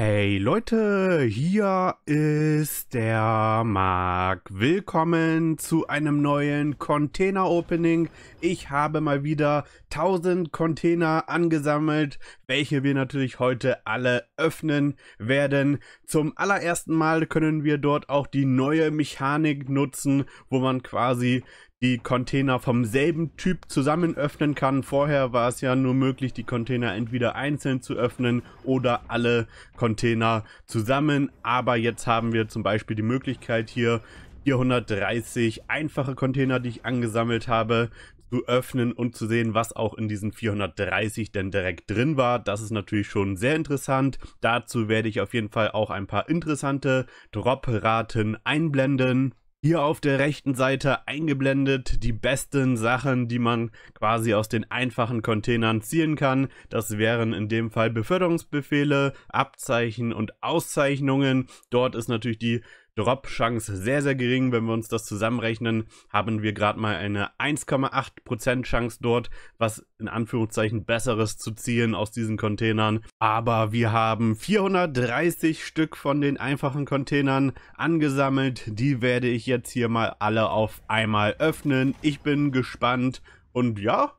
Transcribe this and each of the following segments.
Hey Leute, hier ist der Marc. Willkommen zu einem neuen Container-Opening. Ich habe mal wieder 1000 Container angesammelt, welche wir natürlich heute alle öffnen werden. Zum allerersten Mal können wir dort auch die neue Mechanik nutzen, wo man quasi die Container vom selben Typ zusammen öffnen kann. Vorher war es ja nur möglich, die Container entweder einzeln zu öffnen oder alle Container zusammen. Aber jetzt haben wir zum Beispiel die Möglichkeit hier 430 einfache Container, die ich angesammelt habe, zu öffnen und zu sehen, was auch in diesen 430 denn direkt drin war. Das ist natürlich schon sehr interessant. Dazu werde ich auf jeden Fall auch ein paar interessante drop einblenden. Hier auf der rechten Seite eingeblendet die besten Sachen, die man quasi aus den einfachen Containern ziehen kann. Das wären in dem Fall Beförderungsbefehle, Abzeichen und Auszeichnungen. Dort ist natürlich die Drop-Chance sehr, sehr gering. Wenn wir uns das zusammenrechnen, haben wir gerade mal eine 1,8% Chance dort, was in Anführungszeichen Besseres zu ziehen aus diesen Containern. Aber wir haben 430 Stück von den einfachen Containern angesammelt. Die werde ich jetzt hier mal alle auf einmal öffnen. Ich bin gespannt und ja...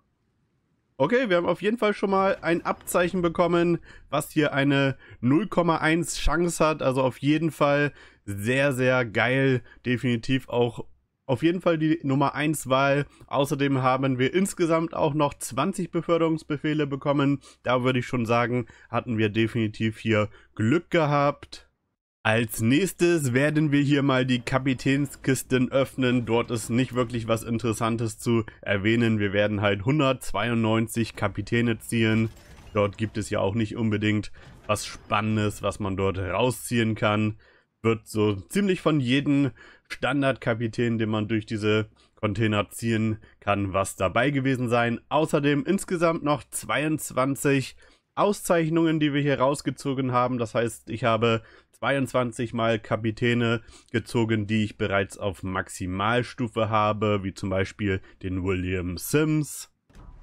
Okay, wir haben auf jeden Fall schon mal ein Abzeichen bekommen, was hier eine 0,1 Chance hat. Also auf jeden Fall sehr, sehr geil. Definitiv auch auf jeden Fall die Nummer 1 Wahl. Außerdem haben wir insgesamt auch noch 20 Beförderungsbefehle bekommen. Da würde ich schon sagen, hatten wir definitiv hier Glück gehabt. Als nächstes werden wir hier mal die Kapitänskisten öffnen. Dort ist nicht wirklich was Interessantes zu erwähnen. Wir werden halt 192 Kapitäne ziehen. Dort gibt es ja auch nicht unbedingt was Spannendes, was man dort rausziehen kann wird so ziemlich von jedem Standardkapitän, den man durch diese Container ziehen kann, was dabei gewesen sein. Außerdem insgesamt noch 22 Auszeichnungen, die wir hier rausgezogen haben. Das heißt, ich habe 22 mal Kapitäne gezogen, die ich bereits auf Maximalstufe habe, wie zum Beispiel den William Sims.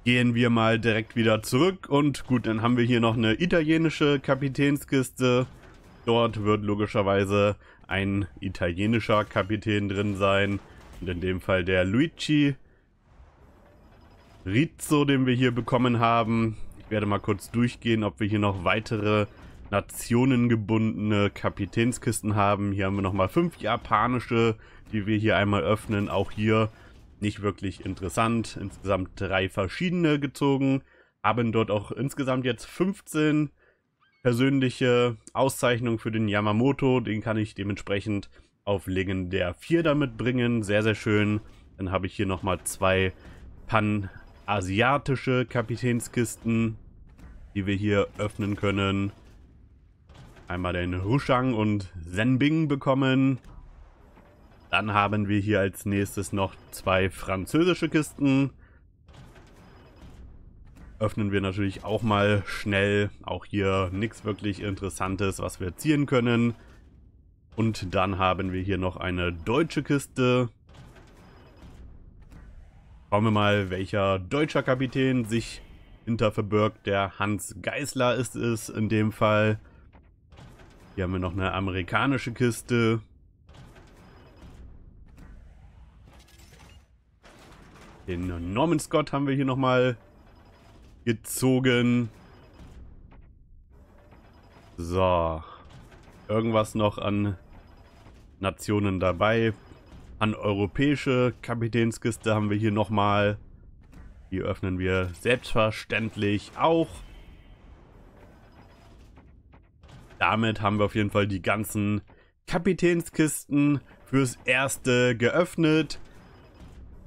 Gehen wir mal direkt wieder zurück und gut, dann haben wir hier noch eine italienische Kapitänskiste. Dort wird logischerweise ein italienischer Kapitän drin sein. Und in dem Fall der Luigi Rizzo, den wir hier bekommen haben. Ich werde mal kurz durchgehen, ob wir hier noch weitere nationengebundene Kapitänskisten haben. Hier haben wir nochmal fünf japanische, die wir hier einmal öffnen. Auch hier nicht wirklich interessant. Insgesamt drei verschiedene gezogen. Haben dort auch insgesamt jetzt 15 persönliche Auszeichnung für den Yamamoto. Den kann ich dementsprechend auf Legendär 4 damit bringen. Sehr, sehr schön. Dann habe ich hier nochmal zwei panasiatische Kapitänskisten, die wir hier öffnen können. Einmal den Rushang und Zenbing bekommen. Dann haben wir hier als nächstes noch zwei französische Kisten öffnen wir natürlich auch mal schnell. Auch hier nichts wirklich Interessantes, was wir ziehen können. Und dann haben wir hier noch eine deutsche Kiste. Schauen wir mal, welcher deutscher Kapitän sich hinter verbirgt. Der Hans Geisler ist es in dem Fall. Hier haben wir noch eine amerikanische Kiste. Den Norman Scott haben wir hier nochmal gezogen. So. Irgendwas noch an Nationen dabei. An europäische Kapitänskiste haben wir hier nochmal. Die öffnen wir selbstverständlich auch. Damit haben wir auf jeden Fall die ganzen Kapitänskisten fürs erste geöffnet.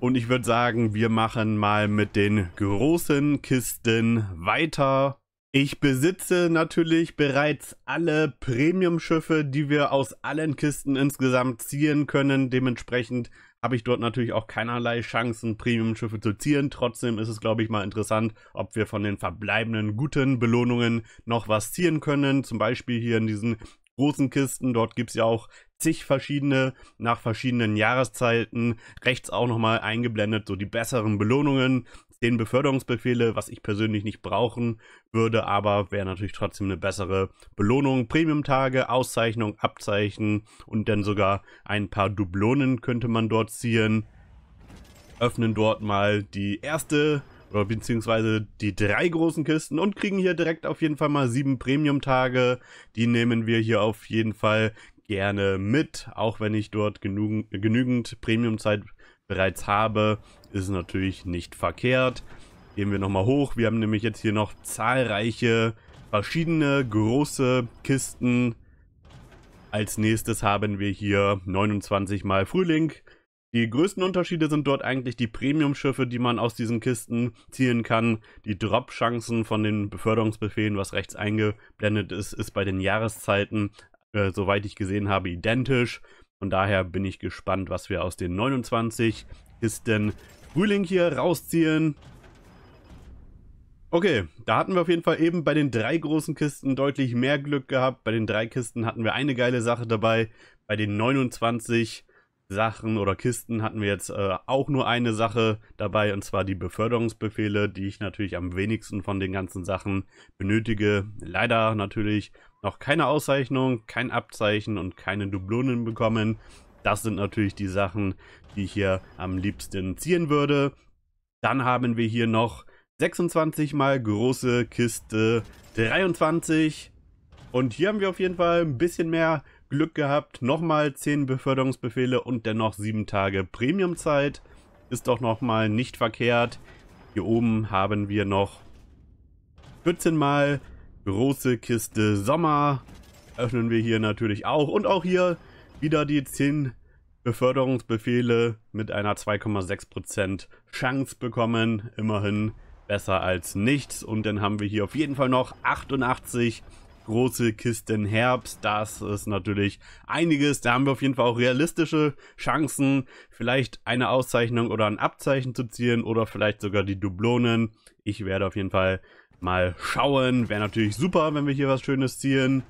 Und ich würde sagen, wir machen mal mit den großen Kisten weiter. Ich besitze natürlich bereits alle Premium-Schiffe, die wir aus allen Kisten insgesamt ziehen können. Dementsprechend habe ich dort natürlich auch keinerlei Chancen, Premium-Schiffe zu ziehen. Trotzdem ist es, glaube ich, mal interessant, ob wir von den verbleibenden guten Belohnungen noch was ziehen können. Zum Beispiel hier in diesen großen Kisten. Dort gibt es ja auch zig verschiedene, nach verschiedenen Jahreszeiten. Rechts auch nochmal eingeblendet, so die besseren Belohnungen, den Beförderungsbefehle, was ich persönlich nicht brauchen würde, aber wäre natürlich trotzdem eine bessere Belohnung. Premium-Tage, Auszeichnung, Abzeichen und dann sogar ein paar Dublonen könnte man dort ziehen. Öffnen dort mal die erste oder beziehungsweise die drei großen Kisten und kriegen hier direkt auf jeden Fall mal sieben Premium-Tage. Die nehmen wir hier auf jeden Fall gerne mit, auch wenn ich dort genügend, genügend Premium-Zeit bereits habe, ist natürlich nicht verkehrt. Gehen wir nochmal hoch, wir haben nämlich jetzt hier noch zahlreiche verschiedene große Kisten. Als nächstes haben wir hier 29 mal Frühling. Die größten Unterschiede sind dort eigentlich die Premium-Schiffe, die man aus diesen Kisten ziehen kann. Die Drop-Chancen von den Beförderungsbefehlen, was rechts eingeblendet ist, ist bei den Jahreszeiten äh, soweit ich gesehen habe, identisch. Von daher bin ich gespannt, was wir aus den 29 Kisten Frühling hier rausziehen. Okay, da hatten wir auf jeden Fall eben bei den drei großen Kisten deutlich mehr Glück gehabt. Bei den drei Kisten hatten wir eine geile Sache dabei. Bei den 29 Sachen oder Kisten hatten wir jetzt äh, auch nur eine Sache dabei und zwar die Beförderungsbefehle, die ich natürlich am wenigsten von den ganzen Sachen benötige. Leider natürlich noch keine Auszeichnung, kein Abzeichen und keine Dublonen bekommen. Das sind natürlich die Sachen, die ich hier am liebsten ziehen würde. Dann haben wir hier noch 26 mal große Kiste 23. Und hier haben wir auf jeden Fall ein bisschen mehr Glück gehabt. Nochmal 10 Beförderungsbefehle und dennoch 7 Tage Premiumzeit. Ist doch nochmal nicht verkehrt. Hier oben haben wir noch 14 mal große Kiste Sommer öffnen wir hier natürlich auch. Und auch hier wieder die 10 Beförderungsbefehle mit einer 2,6% Chance bekommen. Immerhin besser als nichts. Und dann haben wir hier auf jeden Fall noch 88 große Kisten Herbst. Das ist natürlich einiges. Da haben wir auf jeden Fall auch realistische Chancen, vielleicht eine Auszeichnung oder ein Abzeichen zu ziehen oder vielleicht sogar die Dublonen. Ich werde auf jeden Fall mal schauen. Wäre natürlich super, wenn wir hier was Schönes ziehen.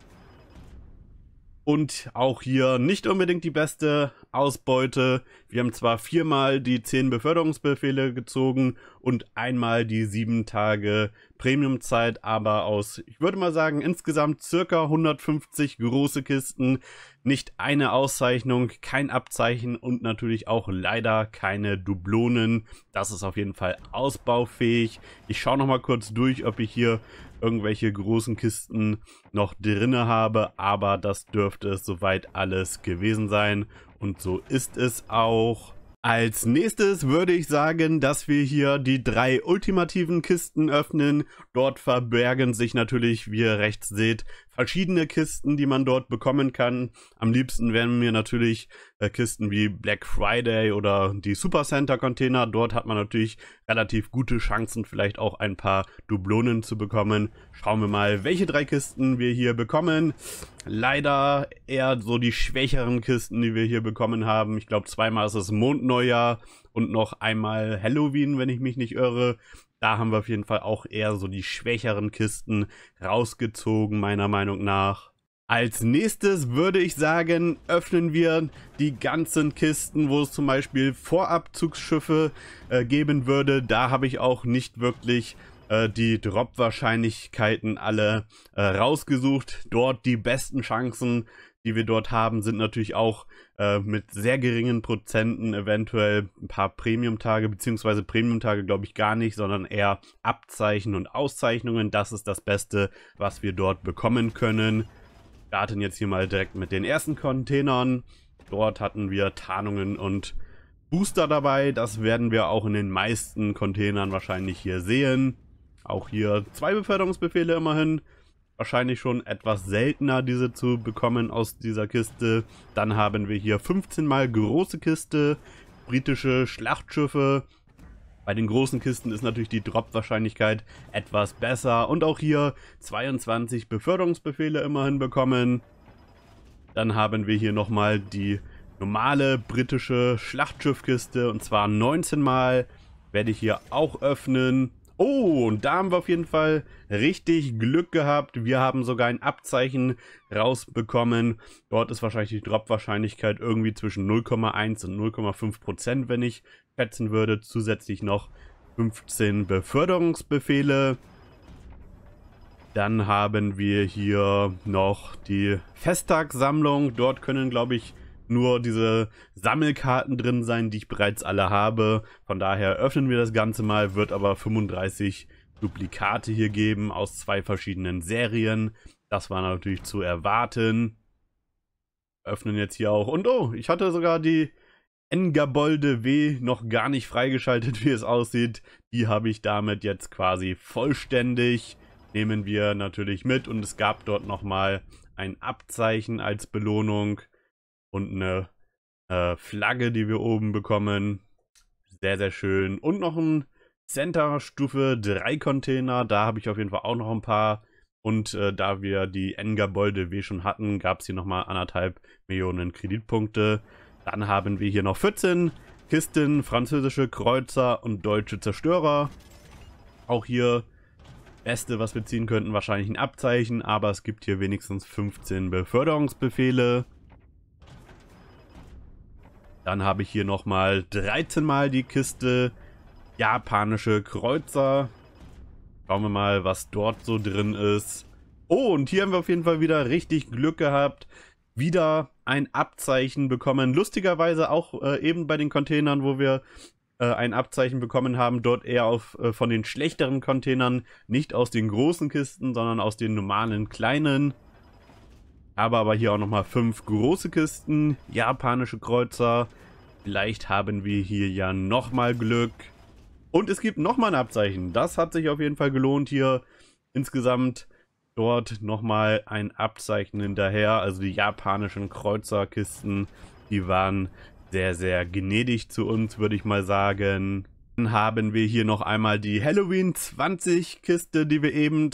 Und auch hier nicht unbedingt die beste Ausbeute. Wir haben zwar viermal die 10 Beförderungsbefehle gezogen und einmal die 7 Tage Premiumzeit, aber aus, ich würde mal sagen, insgesamt circa 150 große Kisten nicht eine Auszeichnung, kein Abzeichen und natürlich auch leider keine Dublonen. Das ist auf jeden Fall ausbaufähig. Ich schaue nochmal kurz durch, ob ich hier irgendwelche großen Kisten noch drinne habe, aber das dürfte es soweit alles gewesen sein und so ist es auch. Als nächstes würde ich sagen, dass wir hier die drei ultimativen Kisten öffnen. Dort verbergen sich natürlich, wie ihr rechts seht, verschiedene Kisten, die man dort bekommen kann. Am liebsten wären mir natürlich äh, Kisten wie Black Friday oder die Supercenter Container. Dort hat man natürlich relativ gute Chancen, vielleicht auch ein paar Dublonen zu bekommen. Schauen wir mal, welche drei Kisten wir hier bekommen. Leider eher so die schwächeren Kisten, die wir hier bekommen haben. Ich glaube, zweimal ist es Mondneujahr und noch einmal Halloween, wenn ich mich nicht irre. Da haben wir auf jeden Fall auch eher so die schwächeren Kisten rausgezogen, meiner Meinung nach. Als nächstes würde ich sagen, öffnen wir die ganzen Kisten, wo es zum Beispiel Vorabzugsschiffe äh, geben würde. Da habe ich auch nicht wirklich äh, die Drop-Wahrscheinlichkeiten alle äh, rausgesucht. Dort die besten Chancen die wir dort haben, sind natürlich auch äh, mit sehr geringen Prozenten eventuell ein paar Premium-Tage, beziehungsweise Premium-Tage glaube ich gar nicht, sondern eher Abzeichen und Auszeichnungen. Das ist das Beste, was wir dort bekommen können. Wir starten jetzt hier mal direkt mit den ersten Containern. Dort hatten wir Tarnungen und Booster dabei. Das werden wir auch in den meisten Containern wahrscheinlich hier sehen. Auch hier zwei Beförderungsbefehle immerhin wahrscheinlich schon etwas seltener, diese zu bekommen aus dieser Kiste. Dann haben wir hier 15 mal große Kiste, britische Schlachtschiffe. Bei den großen Kisten ist natürlich die Drop-Wahrscheinlichkeit etwas besser. Und auch hier 22 Beförderungsbefehle immerhin bekommen. Dann haben wir hier nochmal die normale britische Schlachtschiffkiste und zwar 19 Mal. Werde ich hier auch öffnen. Oh, und da haben wir auf jeden Fall richtig Glück gehabt. Wir haben sogar ein Abzeichen rausbekommen. Dort ist wahrscheinlich die Drop-Wahrscheinlichkeit irgendwie zwischen 0,1 und 0,5 Prozent, wenn ich schätzen würde. Zusätzlich noch 15 Beförderungsbefehle. Dann haben wir hier noch die Festtagssammlung. Dort können, glaube ich, nur diese Sammelkarten drin sein, die ich bereits alle habe. Von daher öffnen wir das Ganze mal, wird aber 35 Duplikate hier geben aus zwei verschiedenen Serien. Das war natürlich zu erwarten. Öffnen jetzt hier auch. Und oh, ich hatte sogar die Engabolde W noch gar nicht freigeschaltet, wie es aussieht. Die habe ich damit jetzt quasi vollständig. Nehmen wir natürlich mit und es gab dort nochmal ein Abzeichen als Belohnung und eine äh, Flagge, die wir oben bekommen. Sehr, sehr schön. Und noch ein Center Stufe 3 Container. Da habe ich auf jeden Fall auch noch ein paar. Und äh, da wir die Engerbolde W schon hatten, gab es hier nochmal anderthalb Millionen Kreditpunkte. Dann haben wir hier noch 14 Kisten, französische Kreuzer und deutsche Zerstörer. Auch hier Beste, was wir ziehen könnten, wahrscheinlich ein Abzeichen, aber es gibt hier wenigstens 15 Beförderungsbefehle. Dann habe ich hier nochmal 13 Mal die Kiste japanische Kreuzer. Schauen wir mal, was dort so drin ist. Oh, und hier haben wir auf jeden Fall wieder richtig Glück gehabt. Wieder ein Abzeichen bekommen. Lustigerweise auch äh, eben bei den Containern, wo wir äh, ein Abzeichen bekommen haben, dort eher auf, äh, von den schlechteren Containern, nicht aus den großen Kisten, sondern aus den normalen kleinen. Habe aber hier auch nochmal fünf große Kisten, japanische Kreuzer. Vielleicht haben wir hier ja nochmal Glück. Und es gibt nochmal ein Abzeichen. Das hat sich auf jeden Fall gelohnt hier. Insgesamt dort nochmal ein Abzeichen hinterher. Also die japanischen Kreuzerkisten, die waren sehr, sehr gnädig zu uns, würde ich mal sagen. Dann haben wir hier noch einmal die Halloween 20 Kiste, die wir eben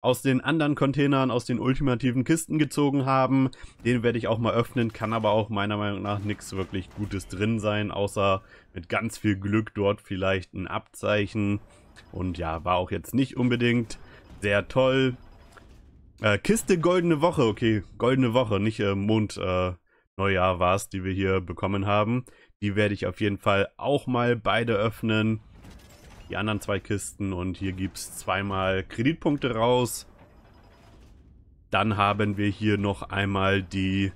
aus den anderen Containern, aus den ultimativen Kisten gezogen haben. Den werde ich auch mal öffnen, kann aber auch meiner Meinung nach nichts wirklich Gutes drin sein, außer mit ganz viel Glück dort vielleicht ein Abzeichen. Und ja, war auch jetzt nicht unbedingt sehr toll. Äh, Kiste Goldene Woche, okay, Goldene Woche, nicht äh, Mond äh, Neujahr war es, die wir hier bekommen haben. Die werde ich auf jeden Fall auch mal beide öffnen die anderen zwei Kisten und hier gibt es zweimal Kreditpunkte raus. Dann haben wir hier noch einmal die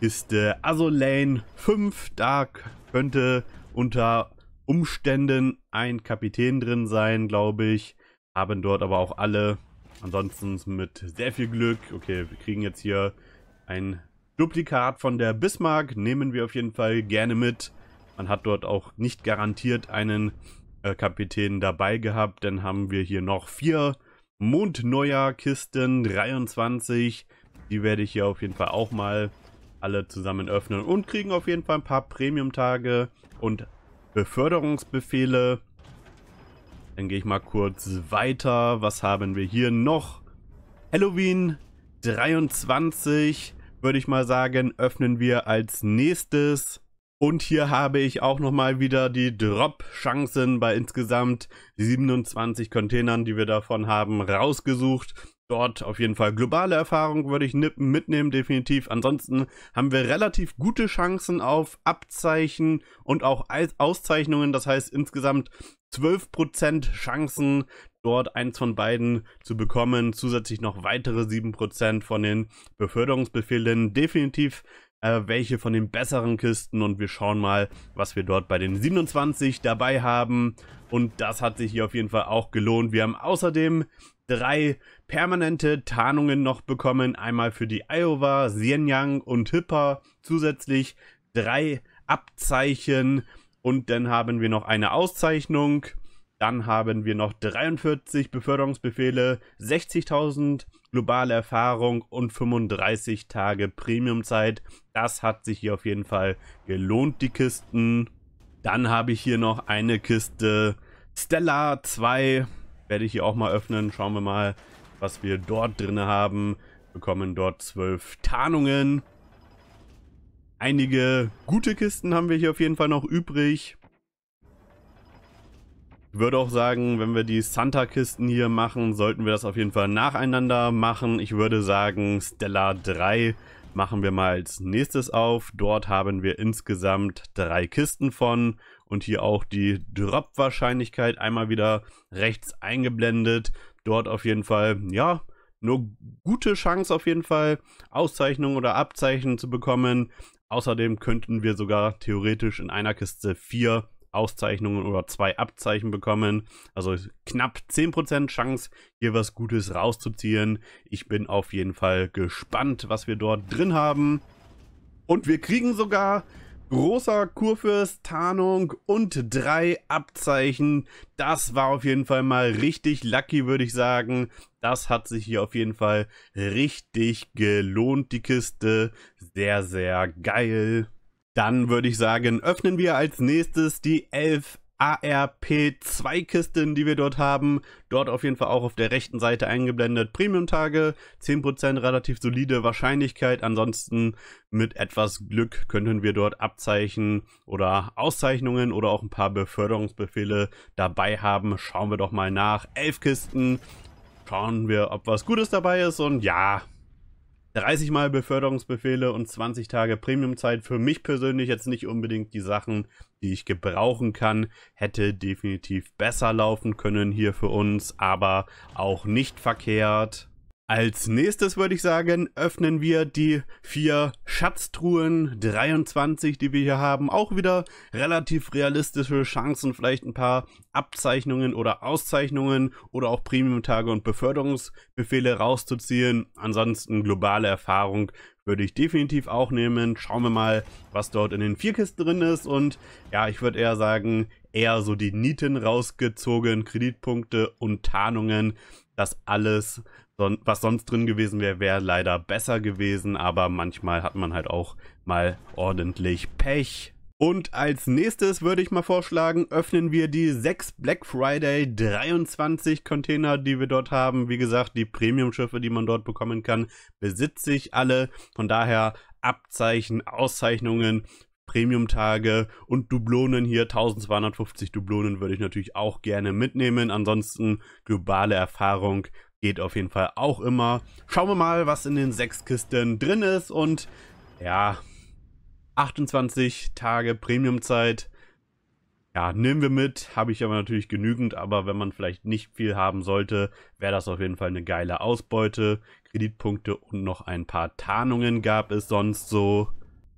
Kiste Azulane 5. Da könnte unter Umständen ein Kapitän drin sein, glaube ich. Haben dort aber auch alle. Ansonsten mit sehr viel Glück. Okay, wir kriegen jetzt hier ein Duplikat von der Bismarck. Nehmen wir auf jeden Fall gerne mit. Man hat dort auch nicht garantiert einen äh, Kapitän dabei gehabt. Dann haben wir hier noch vier Mondneuer-Kisten, 23. Die werde ich hier auf jeden Fall auch mal alle zusammen öffnen und kriegen auf jeden Fall ein paar Premium-Tage und Beförderungsbefehle. Dann gehe ich mal kurz weiter. Was haben wir hier noch? Halloween 23, würde ich mal sagen, öffnen wir als nächstes. Und hier habe ich auch nochmal wieder die Drop-Chancen bei insgesamt 27 Containern, die wir davon haben, rausgesucht. Dort auf jeden Fall globale Erfahrung würde ich nippen, mitnehmen, definitiv. Ansonsten haben wir relativ gute Chancen auf Abzeichen und auch Auszeichnungen. Das heißt insgesamt 12% Chancen, dort eins von beiden zu bekommen. Zusätzlich noch weitere 7% von den Beförderungsbefehlen. Definitiv äh, welche von den besseren Kisten und wir schauen mal, was wir dort bei den 27 dabei haben. Und das hat sich hier auf jeden Fall auch gelohnt. Wir haben außerdem drei permanente Tarnungen noch bekommen. Einmal für die Iowa, Xianyang und Hippa. Zusätzlich drei Abzeichen und dann haben wir noch eine Auszeichnung. Dann haben wir noch 43 Beförderungsbefehle, 60.000 globale Erfahrung und 35 Tage Premium-Zeit. Das hat sich hier auf jeden Fall gelohnt, die Kisten. Dann habe ich hier noch eine Kiste Stella 2. Werde ich hier auch mal öffnen. Schauen wir mal, was wir dort drin haben. Wir bekommen dort 12 Tarnungen. Einige gute Kisten haben wir hier auf jeden Fall noch übrig. Ich würde auch sagen, wenn wir die Santa-Kisten hier machen, sollten wir das auf jeden Fall nacheinander machen. Ich würde sagen, Stella 3 machen wir mal als nächstes auf. Dort haben wir insgesamt drei Kisten von und hier auch die Drop-Wahrscheinlichkeit einmal wieder rechts eingeblendet. Dort auf jeden Fall, ja, eine gute Chance auf jeden Fall, Auszeichnungen oder Abzeichen zu bekommen. Außerdem könnten wir sogar theoretisch in einer Kiste vier Auszeichnungen oder zwei Abzeichen bekommen. Also knapp 10% Chance, hier was Gutes rauszuziehen. Ich bin auf jeden Fall gespannt, was wir dort drin haben. Und wir kriegen sogar großer Kurfürst, Tarnung und drei Abzeichen. Das war auf jeden Fall mal richtig lucky, würde ich sagen. Das hat sich hier auf jeden Fall richtig gelohnt, die Kiste. Sehr, sehr geil. Dann würde ich sagen, öffnen wir als nächstes die 11 ARP-2-Kisten, die wir dort haben. Dort auf jeden Fall auch auf der rechten Seite eingeblendet. Premium-Tage, 10% relativ solide Wahrscheinlichkeit. Ansonsten mit etwas Glück könnten wir dort Abzeichen oder Auszeichnungen oder auch ein paar Beförderungsbefehle dabei haben. Schauen wir doch mal nach. 11 Kisten. Schauen wir, ob was Gutes dabei ist. Und ja, 30 Mal Beförderungsbefehle und 20 Tage Premiumzeit für mich persönlich jetzt nicht unbedingt die Sachen, die ich gebrauchen kann. Hätte definitiv besser laufen können hier für uns, aber auch nicht verkehrt. Als nächstes würde ich sagen, öffnen wir die vier Schatztruhen 23, die wir hier haben. Auch wieder relativ realistische Chancen, vielleicht ein paar Abzeichnungen oder Auszeichnungen oder auch Premium-Tage und Beförderungsbefehle rauszuziehen. Ansonsten globale Erfahrung würde ich definitiv auch nehmen. Schauen wir mal, was dort in den vier Kisten drin ist. Und ja, ich würde eher sagen, eher so die Nieten rausgezogen, Kreditpunkte und Tarnungen. Das alles was sonst drin gewesen wäre, wäre leider besser gewesen, aber manchmal hat man halt auch mal ordentlich Pech. Und als nächstes würde ich mal vorschlagen, öffnen wir die sechs Black Friday 23 Container, die wir dort haben. Wie gesagt, die Premium-Schiffe, die man dort bekommen kann, besitze ich alle. Von daher Abzeichen, Auszeichnungen, Premium-Tage und Dublonen hier, 1250 Dublonen würde ich natürlich auch gerne mitnehmen. Ansonsten globale Erfahrung Geht auf jeden Fall auch immer. Schauen wir mal, was in den sechs Kisten drin ist. Und ja, 28 Tage Premiumzeit. Ja, nehmen wir mit. Habe ich aber natürlich genügend. Aber wenn man vielleicht nicht viel haben sollte, wäre das auf jeden Fall eine geile Ausbeute. Kreditpunkte und noch ein paar Tarnungen gab es sonst so.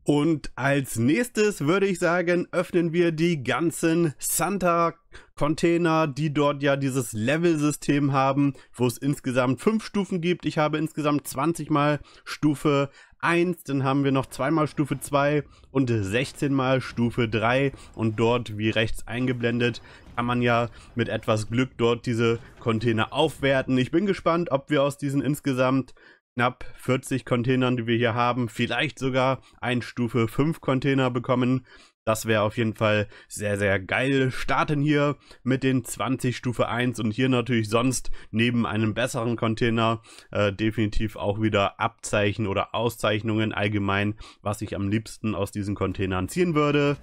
Und als nächstes würde ich sagen, öffnen wir die ganzen Santa-Container, die dort ja dieses Level-System haben, wo es insgesamt fünf Stufen gibt. Ich habe insgesamt 20 mal Stufe 1, dann haben wir noch zweimal Stufe 2 und 16 mal Stufe 3 und dort, wie rechts eingeblendet, kann man ja mit etwas Glück dort diese Container aufwerten. Ich bin gespannt, ob wir aus diesen insgesamt knapp 40 Containern, die wir hier haben, vielleicht sogar ein Stufe 5 Container bekommen. Das wäre auf jeden Fall sehr, sehr geil. Starten hier mit den 20 Stufe 1 und hier natürlich sonst neben einem besseren Container äh, definitiv auch wieder Abzeichen oder Auszeichnungen allgemein, was ich am liebsten aus diesen Containern ziehen würde.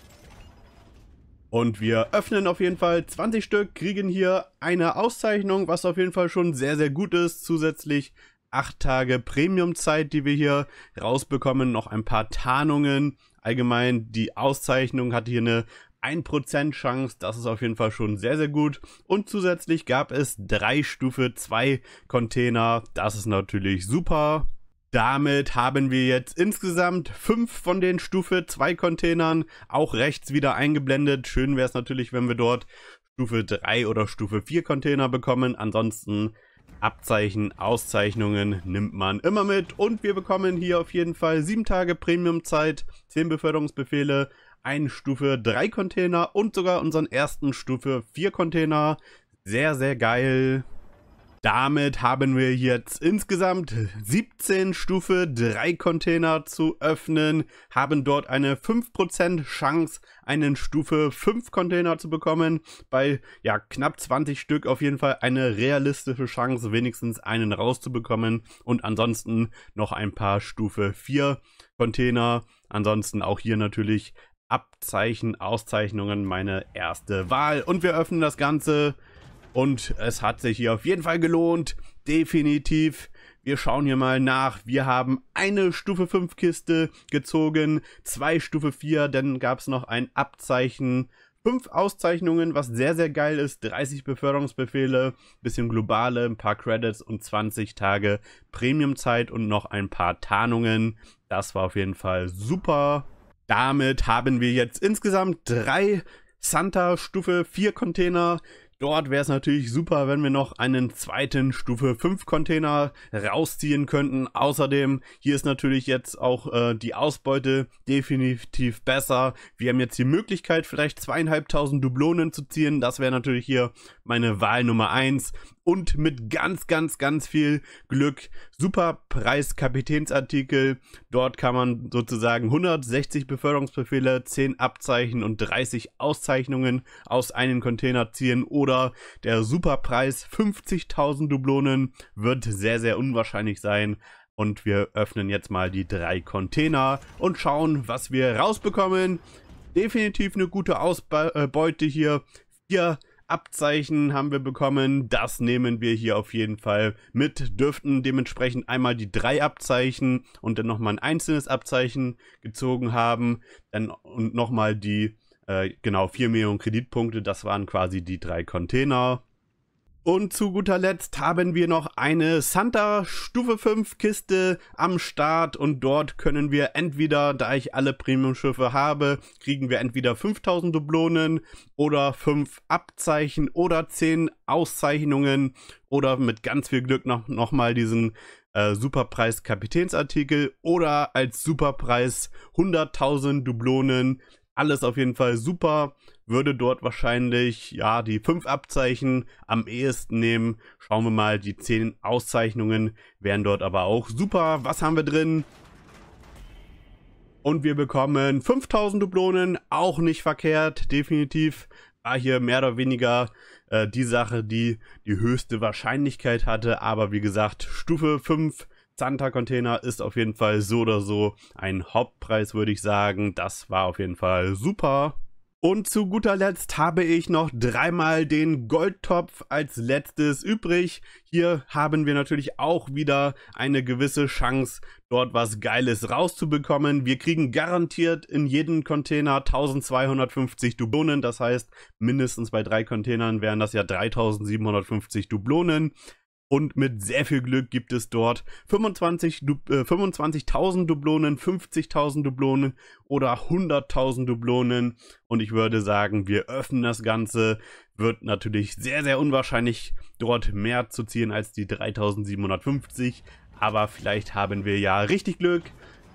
Und wir öffnen auf jeden Fall 20 Stück, kriegen hier eine Auszeichnung, was auf jeden Fall schon sehr, sehr gut ist. Zusätzlich acht Tage Premium-Zeit, die wir hier rausbekommen, noch ein paar Tarnungen. Allgemein, die Auszeichnung hat hier eine 1% Chance, das ist auf jeden Fall schon sehr, sehr gut. Und zusätzlich gab es drei Stufe 2 Container, das ist natürlich super. Damit haben wir jetzt insgesamt fünf von den Stufe 2 Containern, auch rechts wieder eingeblendet. Schön wäre es natürlich, wenn wir dort Stufe 3 oder Stufe 4 Container bekommen. Ansonsten Abzeichen, Auszeichnungen nimmt man immer mit und wir bekommen hier auf jeden Fall 7 Tage Premium-Zeit, 10 Beförderungsbefehle, einen Stufe 3 Container und sogar unseren ersten Stufe 4 Container. Sehr, sehr geil. Damit haben wir jetzt insgesamt 17 Stufe 3 Container zu öffnen, haben dort eine 5% Chance, einen Stufe 5 Container zu bekommen. Bei ja, knapp 20 Stück auf jeden Fall eine realistische Chance, wenigstens einen rauszubekommen. Und ansonsten noch ein paar Stufe 4 Container. Ansonsten auch hier natürlich Abzeichen, Auszeichnungen meine erste Wahl. Und wir öffnen das Ganze und es hat sich hier auf jeden Fall gelohnt. Definitiv. Wir schauen hier mal nach. Wir haben eine Stufe 5 Kiste gezogen, zwei Stufe 4, dann gab es noch ein Abzeichen. Fünf Auszeichnungen, was sehr, sehr geil ist. 30 Beförderungsbefehle, bisschen globale, ein paar Credits und 20 Tage Premiumzeit und noch ein paar Tarnungen. Das war auf jeden Fall super. Damit haben wir jetzt insgesamt drei Santa Stufe 4 Container, Dort wäre es natürlich super, wenn wir noch einen zweiten Stufe 5 Container rausziehen könnten. Außerdem, hier ist natürlich jetzt auch äh, die Ausbeute definitiv besser. Wir haben jetzt die Möglichkeit, vielleicht zweieinhalbtausend Dublonen zu ziehen. Das wäre natürlich hier meine Wahl Nummer 1 und mit ganz, ganz, ganz viel Glück. Super Preis Kapitänsartikel. Dort kann man sozusagen 160 Beförderungsbefehle, 10 Abzeichen und 30 Auszeichnungen aus einem Container ziehen oder der Superpreis 50.000 Dublonen wird sehr, sehr unwahrscheinlich sein. Und wir öffnen jetzt mal die drei Container und schauen, was wir rausbekommen. Definitiv eine gute Ausbeute hier. Vier Abzeichen haben wir bekommen. Das nehmen wir hier auf jeden Fall mit. Dürften dementsprechend einmal die drei Abzeichen und dann nochmal ein einzelnes Abzeichen gezogen haben. Dann und nochmal die, äh, genau, vier Millionen Kreditpunkte. Das waren quasi die drei Container. Und zu guter Letzt haben wir noch eine Santa Stufe 5 Kiste am Start und dort können wir entweder, da ich alle Premium Schiffe habe, kriegen wir entweder 5000 Dublonen oder 5 Abzeichen oder 10 Auszeichnungen oder mit ganz viel Glück noch, noch mal diesen äh, Superpreis Kapitänsartikel oder als Superpreis 100.000 Dublonen. Alles auf jeden Fall super würde dort wahrscheinlich ja die fünf Abzeichen am ehesten nehmen. Schauen wir mal, die zehn Auszeichnungen wären dort aber auch super. Was haben wir drin? Und wir bekommen 5000 Dublonen, auch nicht verkehrt, definitiv. War hier mehr oder weniger äh, die Sache, die die höchste Wahrscheinlichkeit hatte. Aber wie gesagt, Stufe 5 Santa-Container ist auf jeden Fall so oder so ein Hauptpreis, würde ich sagen. Das war auf jeden Fall super. Und zu guter Letzt habe ich noch dreimal den Goldtopf als letztes übrig. Hier haben wir natürlich auch wieder eine gewisse Chance, dort was Geiles rauszubekommen. Wir kriegen garantiert in jedem Container 1250 Dublonen. Das heißt, mindestens bei drei Containern wären das ja 3750 Dublonen. Und mit sehr viel Glück gibt es dort 25.000 du äh, 25 Dublonen, 50.000 Dublonen oder 100.000 Dublonen. Und ich würde sagen, wir öffnen das Ganze. Wird natürlich sehr, sehr unwahrscheinlich, dort mehr zu ziehen als die 3.750. Aber vielleicht haben wir ja richtig Glück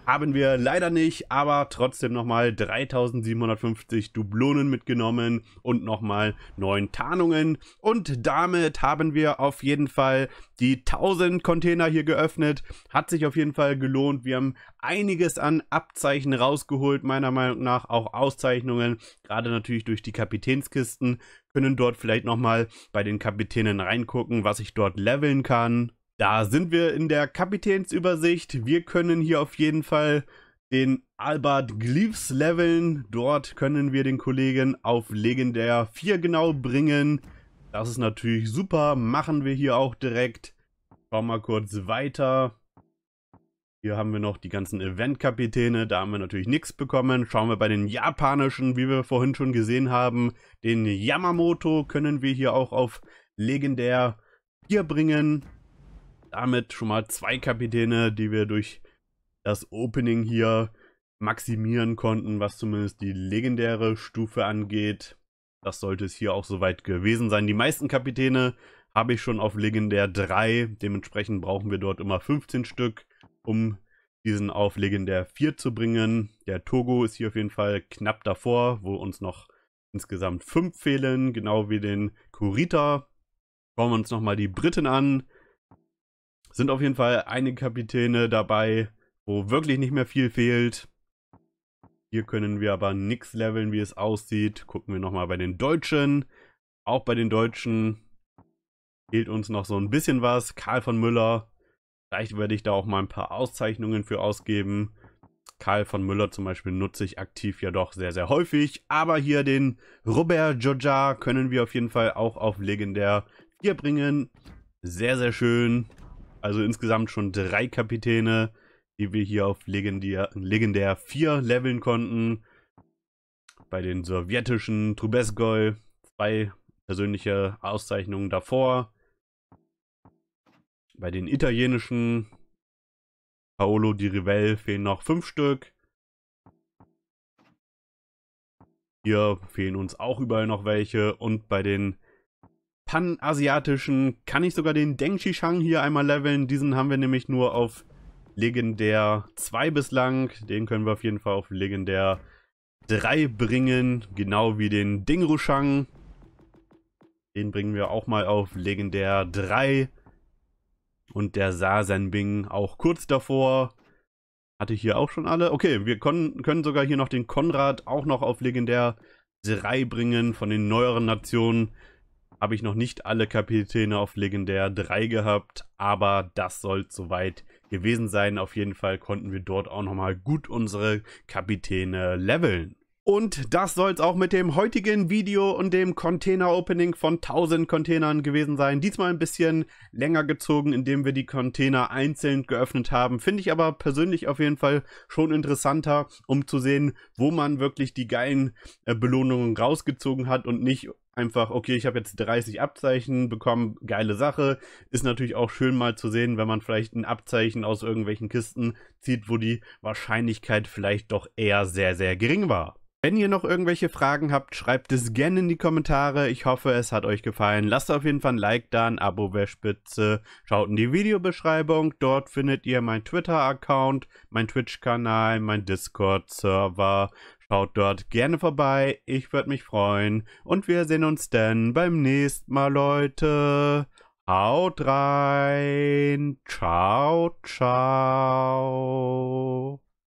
haben wir leider nicht, aber trotzdem nochmal 3750 Dublonen mitgenommen und nochmal 9 Tarnungen. Und damit haben wir auf jeden Fall die 1000 Container hier geöffnet. Hat sich auf jeden Fall gelohnt. Wir haben einiges an Abzeichen rausgeholt, meiner Meinung nach. Auch Auszeichnungen, gerade natürlich durch die Kapitänskisten. Können dort vielleicht nochmal bei den Kapitänen reingucken, was ich dort leveln kann. Da sind wir in der Kapitänsübersicht. Wir können hier auf jeden Fall den Albert Gleaves leveln. Dort können wir den Kollegen auf Legendär 4 genau bringen. Das ist natürlich super. Machen wir hier auch direkt. Schauen wir mal kurz weiter. Hier haben wir noch die ganzen Eventkapitäne, da haben wir natürlich nichts bekommen. Schauen wir bei den japanischen, wie wir vorhin schon gesehen haben, den Yamamoto können wir hier auch auf legendär 4 bringen damit schon mal zwei Kapitäne, die wir durch das Opening hier maximieren konnten, was zumindest die legendäre Stufe angeht. Das sollte es hier auch soweit gewesen sein. Die meisten Kapitäne habe ich schon auf legendär 3, dementsprechend brauchen wir dort immer 15 Stück, um diesen auf legendär 4 zu bringen. Der Togo ist hier auf jeden Fall knapp davor, wo uns noch insgesamt 5 fehlen, genau wie den Kurita. Schauen wir uns nochmal die Briten an sind auf jeden Fall einige Kapitäne dabei, wo wirklich nicht mehr viel fehlt. Hier können wir aber nichts leveln, wie es aussieht. Gucken wir nochmal bei den Deutschen. Auch bei den Deutschen fehlt uns noch so ein bisschen was. Karl von Müller. Vielleicht werde ich da auch mal ein paar Auszeichnungen für ausgeben. Karl von Müller zum Beispiel nutze ich aktiv ja doch sehr, sehr häufig. Aber hier den Robert Joja können wir auf jeden Fall auch auf legendär 4 bringen. Sehr, sehr schön. Also insgesamt schon drei Kapitäne, die wir hier auf Legendär, Legendär 4 leveln konnten. Bei den sowjetischen Trubezgoi zwei persönliche Auszeichnungen davor. Bei den italienischen Paolo Di Rivell fehlen noch fünf Stück. Hier fehlen uns auch überall noch welche. Und bei den panasiatischen, kann ich sogar den Deng Shang hier einmal leveln. Diesen haben wir nämlich nur auf Legendär 2 bislang. Den können wir auf jeden Fall auf Legendär 3 bringen, genau wie den Ding Rushang. Den bringen wir auch mal auf Legendär 3. Und der Sazenbing auch kurz davor. Hatte ich hier auch schon alle. Okay, wir können sogar hier noch den Konrad auch noch auf Legendär 3 bringen von den neueren Nationen habe ich noch nicht alle Kapitäne auf Legendär 3 gehabt, aber das soll soweit gewesen sein. Auf jeden Fall konnten wir dort auch nochmal gut unsere Kapitäne leveln. Und das soll es auch mit dem heutigen Video und dem Container-Opening von 1000 Containern gewesen sein. Diesmal ein bisschen länger gezogen, indem wir die Container einzeln geöffnet haben. Finde ich aber persönlich auf jeden Fall schon interessanter, um zu sehen, wo man wirklich die geilen äh, Belohnungen rausgezogen hat und nicht einfach, okay, ich habe jetzt 30 Abzeichen bekommen, geile Sache. Ist natürlich auch schön mal zu sehen, wenn man vielleicht ein Abzeichen aus irgendwelchen Kisten zieht, wo die Wahrscheinlichkeit vielleicht doch eher sehr, sehr gering war. Wenn ihr noch irgendwelche Fragen habt, schreibt es gerne in die Kommentare. Ich hoffe, es hat euch gefallen. Lasst auf jeden Fall ein Like da, ein Abo wäre spitze. Schaut in die Videobeschreibung. Dort findet ihr meinen Twitter-Account, meinen Twitch-Kanal, meinen Discord-Server, Schaut dort gerne vorbei, ich würde mich freuen. Und wir sehen uns dann beim nächsten Mal, Leute. Haut rein. Ciao, ciao.